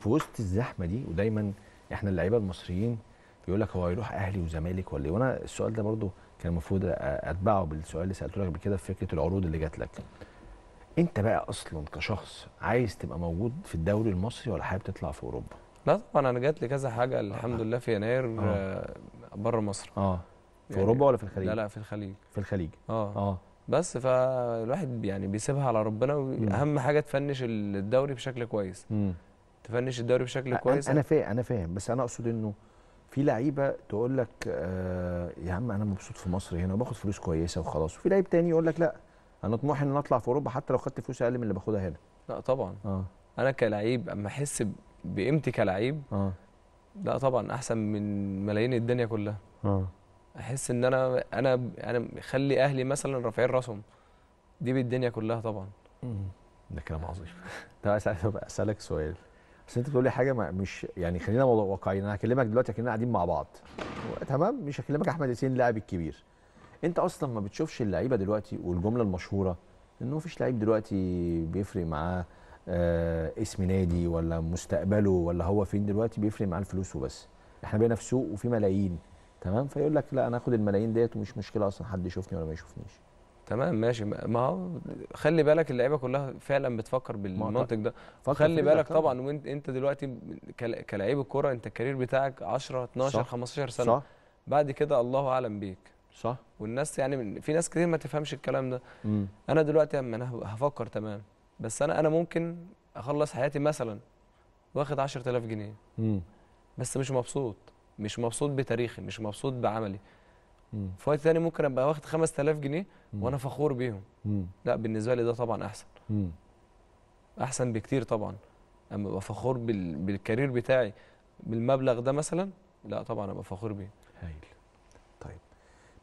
في وسط الزحمه دي ودايما احنا اللعيبه المصريين بيقول لك هو هيروح اهلي وزمالك ولا ايه وانا السؤال ده برضو كان المفروض اتبعه بالسؤال اللي سالته لك قبل كده في فكره العروض اللي جات لك انت بقى اصلا كشخص عايز تبقى موجود في الدوري المصري ولا حابب تطلع في اوروبا لا طبعا انا جات لي كذا حاجه الحمد لله في يناير آه. آه، بره مصر اه في يعني اوروبا ولا في الخليج لا لا في الخليج في الخليج اه اه بس فالواحد يعني بيسيبها على ربنا واهم حاجه تفنش الدوري بشكل كويس تفنش الدوري بشكل كويس انا فاهم انا فاهم بس انا اقصد انه في لعيبه تقول لك آه يا عم انا مبسوط في مصر هنا وباخد فلوس كويسه وخلاص وفي لعيب تاني يقول لك لا انا طموحي ان انا اطلع في اوروبا حتى لو خدت فلوس اقل من اللي باخدها هنا لا طبعا آه. انا كلعيب اما احس بقيمتي كلعيب آه. لا طبعا احسن من ملايين الدنيا كلها آه. احس ان انا انا انا خلي اهلي مثلا رافعين راسهم دي بالدنيا كلها طبعا ده كلام عظيم طب اسالك سؤال بس انت بتقول لي حاجه ما مش يعني خلينا واقعيين انا هكلمك دلوقتي كنا قاعدين مع بعض تمام مش هكلمك احمد ياسين اللاعب الكبير انت اصلا ما بتشوفش اللعيبه دلوقتي والجمله المشهوره انه مفيش لعيب دلوقتي بيفرق معاه آه اسم نادي ولا مستقبله ولا هو فين دلوقتي بيفرق معاه الفلوس وبس احنا بقينا في سوق وفي ملايين تمام فيقول لك لا انا هاخد الملايين ديت ومش مشكله اصلا حد يشوفني ولا ما يشوفنيش تمام ماشي ما هو خلي بالك اللعيبه كلها فعلا بتفكر بالمنطق ده خلي بالك طبعا وانت انت دلوقتي كلاعب الكوره انت الكارير بتاعك 10 12 صح 15 سنه صح بعد كده الله اعلم بيك صح والناس يعني في ناس كتير ما تفهمش الكلام ده مم. انا دلوقتي اما انا هفكر تمام بس انا انا ممكن اخلص حياتي مثلا واخد 10000 جنيه مم. بس مش مبسوط مش مبسوط بتاريخي مش مبسوط بعملي في وقت تاني ممكن ابقى واخد 5000 جنيه وانا فخور بيهم لا بالنسبه لي ده طبعا احسن احسن بكتير طبعا اما ابقى فخور بال... بالكارير بتاعي بالمبلغ ده مثلا لا طبعا ابقى فخور بيه هايل طيب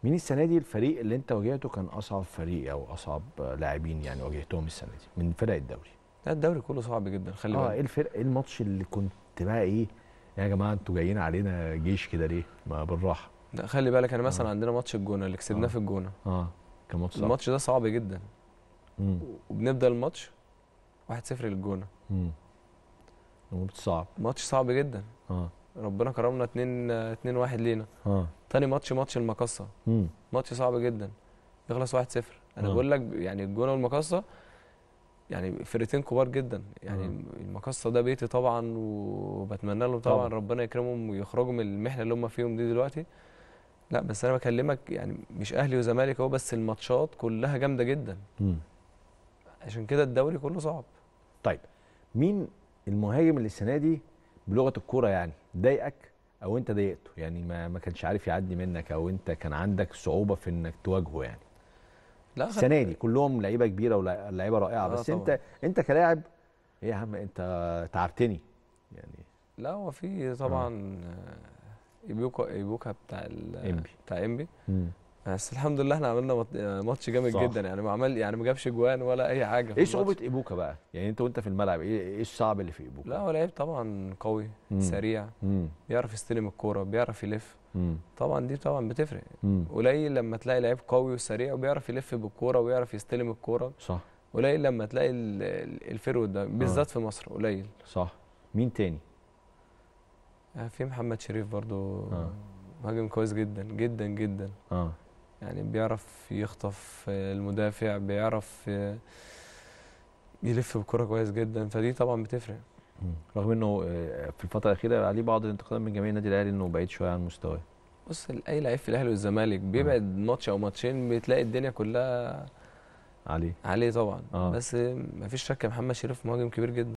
مين السنه دي الفريق اللي انت واجهته كان اصعب فريق او اصعب لاعبين يعني واجهتهم السنه دي من فرق الدوري لا الدوري كله صعب جدا خلي آه، بالك اه ايه الفرق ايه الماتش اللي كنت بقى ايه يا جماعه انتوا جايين علينا جيش كده ليه ما بالراحه لا خلي بالك انا مثلا آه. عندنا ماتش الجونه اللي كسبناه آه. في الجونه اه كان ماتش صعب الماتش ده صعب جدا مم. وبنبدا الماتش 1-0 للجونه امم ماتش صعب ماتش صعب جدا اه ربنا كرمنا 2 2 1 لينا اه تاني ماتش ماتش المقصه امم ماتش صعب جدا يخلص 1-0 انا آه. بقول لك يعني الجونه والمقصه يعني فرقتين كبار جدا يعني آه. المقصه ده بيتي طبعا وبتمنى لهم طبعا, طبعا ربنا يكرمهم ويخرجوا من المحنه اللي هم فيهم دي دلوقتي لا بس انا بكلمك يعني مش اهلي وزمالك اهو بس الماتشات كلها جامده جدا مم. عشان كده الدوري كله صعب طيب مين المهاجم اللي السنه دي بلغه الكوره يعني ضايقك او انت ضايقته يعني ما ما كانش عارف يعدي منك او انت كان عندك صعوبه في انك تواجهه يعني لا السنه دي كلهم لعيبه كبيره ولعيبه رائعه بس طبعا. انت انت كلاعب ايه يا عم انت تعبتني يعني لا هو في طبعا آه. ايبوكا ايبوكا بتاع امبي بتاع امبي بس الحمد لله احنا عملنا ماتش جامد جدا يعني ما عمل يعني ما جابش جوان ولا اي حاجه ايه صعوبه ايبوكا بقى يعني انت وانت في الملعب ايه ايه الصعب اللي في ايبوكا لا هو لعيب طبعا قوي مم. سريع مم. بيعرف يستلم الكوره بيعرف يلف مم. طبعا دي طبعا بتفرق قليل لما تلاقي لعيب قوي وسريع وبيعرف يلف بالكوره وبيعرف يستلم الكوره صح قليل لما تلاقي الفيرود ده بالذات آه. في مصر قليل صح مين تاني آه، في محمد شريف برضو آه. مهاجم كويس جدا جدا جدا آه. يعني بيعرف يخطف آه، المدافع بيعرف آه، يلف بكره كويس جدا فدي طبعا بتفرق رغم انه في الفتره الاخيره عليه بعض الانتقادات من جماهير النادي الاهلي انه بعيد شويه عن مستواه بص اي لعيب في الاهلي والزمالك بيبعد آه. ماتش او ماتشين بتلاقي الدنيا كلها عليه عليه طبعا آه. بس مفيش شك محمد شريف مهاجم كبير جدا